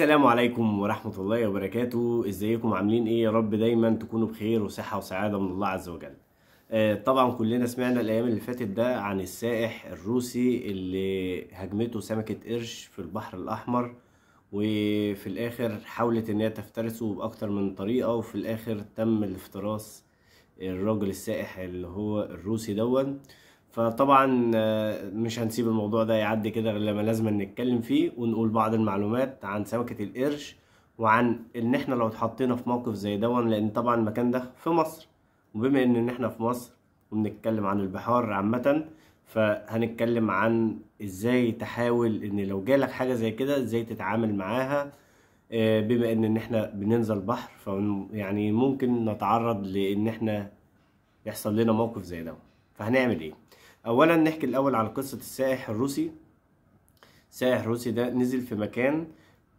السلام عليكم ورحمة الله وبركاته ازيكم عاملين ايه يا رب دايما تكونوا بخير وصحة وسعادة من الله عز وجل آه طبعا كلنا سمعنا الايام اللي فاتت ده عن السائح الروسي اللي هجمته سمكة قرش في البحر الاحمر وفي الاخر حاولت انها تفترسه باكتر من طريقة وفي الاخر تم الافتراس الراجل السائح اللي هو الروسي دون فطبعا آه، مش هنسيب الموضوع ده يعدي كده غير لما لازم نتكلم فيه ونقول بعض المعلومات عن سمكة القرش وعن ان احنا لو اتحطينا في موقف زي ده لان طبعا المكان ده في مصر وبما ان احنا في مصر وبنتكلم عن البحار عامة فهنتكلم عن ازاي تحاول ان لو جالك حاجة زي كده ازاي تتعامل معاها آه، بما ان احنا بننزل بحر يعني ممكن نتعرض لان احنا يحصل لنا موقف زي ده فهنعمل ايه اولا نحكي الاول عن قصه السائح الروسي السائح الروسي ده نزل في مكان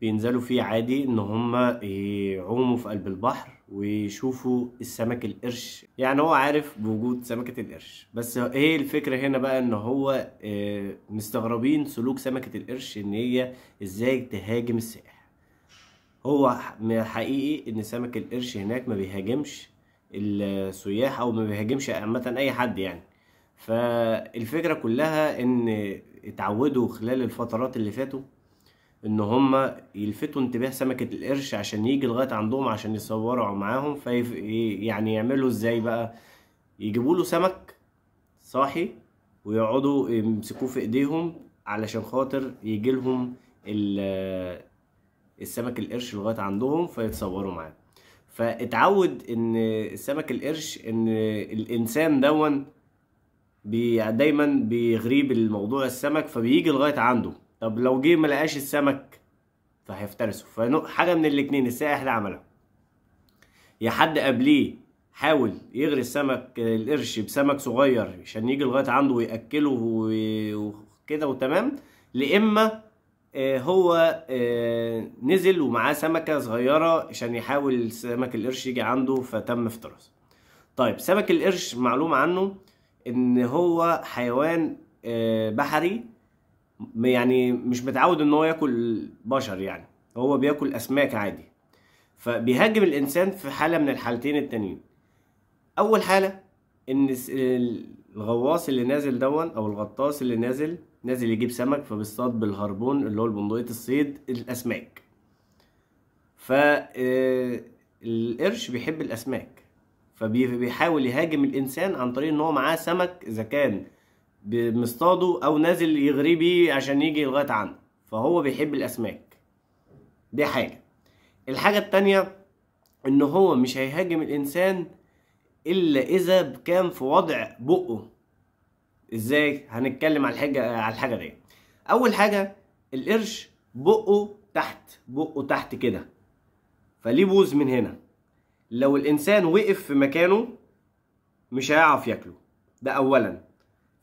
بينزلوا فيه عادي ان هما يعوموا في قلب البحر ويشوفوا السمك القرش يعني هو عارف بوجود سمكة القرش بس ايه الفكرة هنا بقى ان هو آه، مستغربين سلوك سمكة القرش ان هي ازاي تهاجم السائح هو حقيقي ان سمك القرش هناك ما بيهاجمش السياح او ما بيهاجمش عامة اي حد يعني فالفكره كلها ان اتعودوا خلال الفترات اللي فاتوا ان هم يلفتوا انتباه سمكه القرش عشان يجي لغايه عندهم عشان يصوروا معاهم في يعني يعملوا ازاي بقى يجيبوا له سمك صاحي ويقعدوا يمسكوه في ايديهم علشان خاطر يجي لهم السمك القرش لغايه عندهم فيتصوروا معاه فاتعود ان سمك القرش ان الانسان دون بي دايما بيغريب الموضوع السمك فبيجي لغايه عنده طب لو جه ما لقاش السمك فهيفترسه فحاجه من الاتنين السائح ده عملها يا حد قبليه حاول يغري السمك القرش بسمك صغير عشان يجي لغايه عنده وياكله وكده وتمام لاما آه، هو آه، نزل ومعاه سمكه صغيره عشان يحاول سمك القرش يجي عنده فتم افتراسه طيب سمك القرش معلومه عنه ان هو حيوان آه، بحري يعني مش متعود ان هو ياكل بشر يعني هو بياكل اسماك عادي فبيهاجم الانسان في حاله من الحالتين التانيين اول حاله ان الغواص اللي نازل دون او الغطاس اللي نازل نازل يجيب سمك فبيصطاد بالهربون اللي هو البندقيه الصيد الاسماك فالقرش آه، بيحب الاسماك فبيحاول يهاجم الانسان عن طريق ان هو معاه سمك اذا كان مصطاده او نازل يغري بيه عشان يجي لغايه عنده فهو بيحب الاسماك دي حاجه الحاجه التانية ان هو مش هيهاجم الانسان الا اذا كان في وضع بقه ازاي هنتكلم على الحاجه على الحاجه دي اول حاجه القرش بقه تحت بقه تحت كده فليه بوز من هنا لو الانسان وقف في مكانه مش هيعرف ياكله ده اولا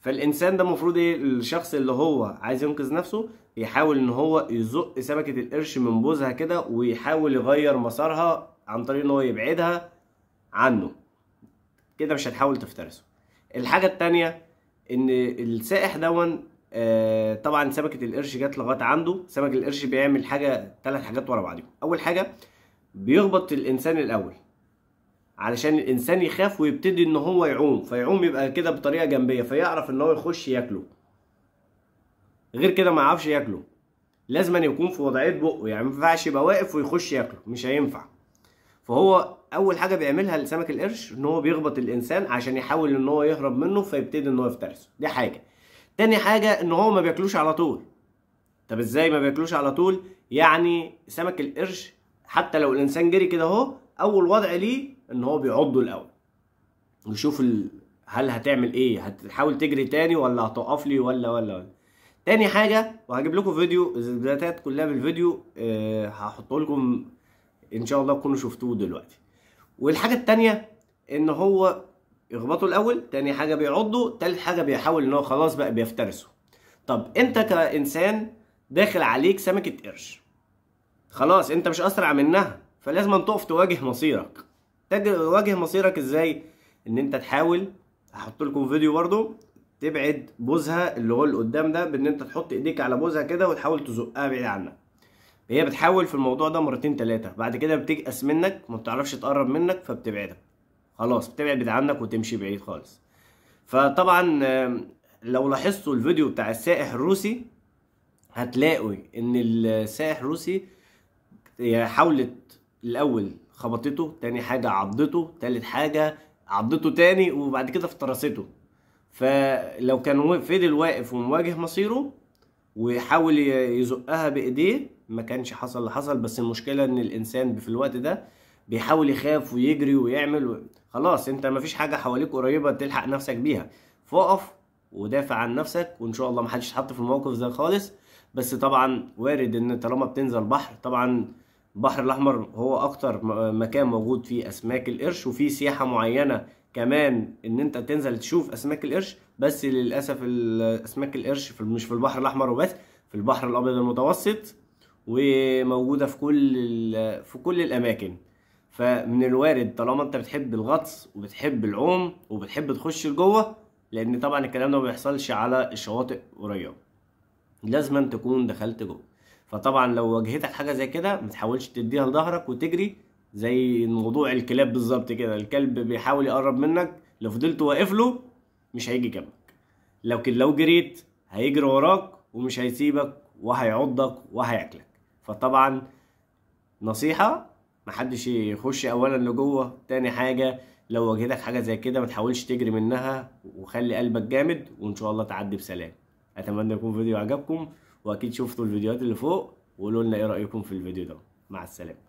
فالانسان ده المفروض ايه الشخص اللي هو عايز ينقذ نفسه يحاول ان هو يزق سمكه القرش من بوزها كده ويحاول يغير مسارها عن طريق ان هو يبعدها عنه كده مش هتحاول تفترسه الحاجه التانية ان السائح دون آه طبعا سمكه القرش جت لغايه عنده سمك القرش بيعمل حاجه ثلاث حاجات ورا بعضهم اول حاجه بيخبط الانسان الاول علشان الانسان يخاف ويبتدي ان هو يعوم فيعوم يبقى كده بطريقه جنبيه فيعرف ان هو يخش ياكله غير كده ما يعرفش ياكله لازم أن يكون في وضعيه بقه يعني ما ينفعش يبقى واقف ويخش ياكله مش هينفع فهو اول حاجه بيعملها لسمك القرش ان هو بيخبط الانسان عشان يحاول ان هو يهرب منه فيبتدي ان هو يفترسه دي حاجه تاني حاجه ان هو ما بياكلوش على طول طب ازاي ما بياكلوش على طول يعني سمك القرش حتى لو الانسان جري كده اهو اول وضع ليه ان هو بيعضه الاول ويشوف ال... هل هتعمل ايه هتحاول تجري تاني ولا هتقف لي ولا ولا ولا تاني حاجه وهجيب لكم فيديو الذاتات كلها بالفيديو أه هحطه لكم ان شاء الله تكونوا شفتوه دلوقتي والحاجه التانيه ان هو يخبطه الاول تاني حاجه بيعضه تالت حاجه بيحاول ان هو خلاص بقى بيفترسه طب انت كانسان داخل عليك سمكه قرش خلاص انت مش اسرع منها فلازم تقف تواجه مصيرك واجه مصيرك ازاي ان انت تحاول هحط لكم فيديو برضو تبعد بوزها اللي هو اللي قدام ده بان انت تحط ايديك على بوزها كده وتحاول تزقها بعيد عنك هي بتحاول في الموضوع ده مرتين تلاتة بعد كده بتيأس منك ما بتعرفش تقرب منك فبتبعدك خلاص بتبعد بعيد عنك وتمشي بعيد خالص فطبعا لو لاحظتوا الفيديو بتاع السائح الروسي هتلاقوا ان السائح الروسي حاولت الاول خبطته تاني حاجه عضته تالت حاجه عضته تاني وبعد كده افترسته فلو كان فضل واقف ومواجه مصيره ويحاول يزقها بايديه ما كانش حصل اللي حصل بس المشكله ان الانسان في الوقت ده بيحاول يخاف ويجري ويعمل و... خلاص انت مفيش حاجه حواليك قريبه تلحق نفسك بيها فاقف ودافع عن نفسك وان شاء الله محدش يتحط في الموقف ده خالص بس طبعا وارد ان طالما بتنزل بحر طبعا البحر الأحمر هو أكتر مكان موجود فيه أسماك القرش وفي سياحة معينة كمان إن أنت تنزل تشوف أسماك القرش بس للأسف أسماك القرش في مش في البحر الأحمر وبس في البحر الأبيض المتوسط وموجودة في كل في كل الأماكن فمن الوارد طالما أنت بتحب الغطس وبتحب العوم وبتحب تخش لجوه لأن طبعا الكلام ده ما بيحصلش على الشواطئ قريبة لازما تكون دخلت جوه فطبعا لو واجهتك حاجه زي كده ما تحاولش تديها لظهرك وتجري زي موضوع الكلاب بالظبط كده الكلب بيحاول يقرب منك لو فضلت واقف له مش هيجي جنبك لكن لو جريت هيجري وراك ومش هيسيبك وهيعضك وهياكلك فطبعا نصيحه محدش يخش اولا لجوه تاني حاجه لو واجهتك حاجه زي كده ما تحاولش تجري منها وخلي قلبك جامد وان شاء الله تعدي بسلام اتمنى يكون فيديو عجبكم واكيد شوفتوا الفيديوهات اللي فوق وقولوا لنا ايه رايكم في الفيديو ده مع السلامه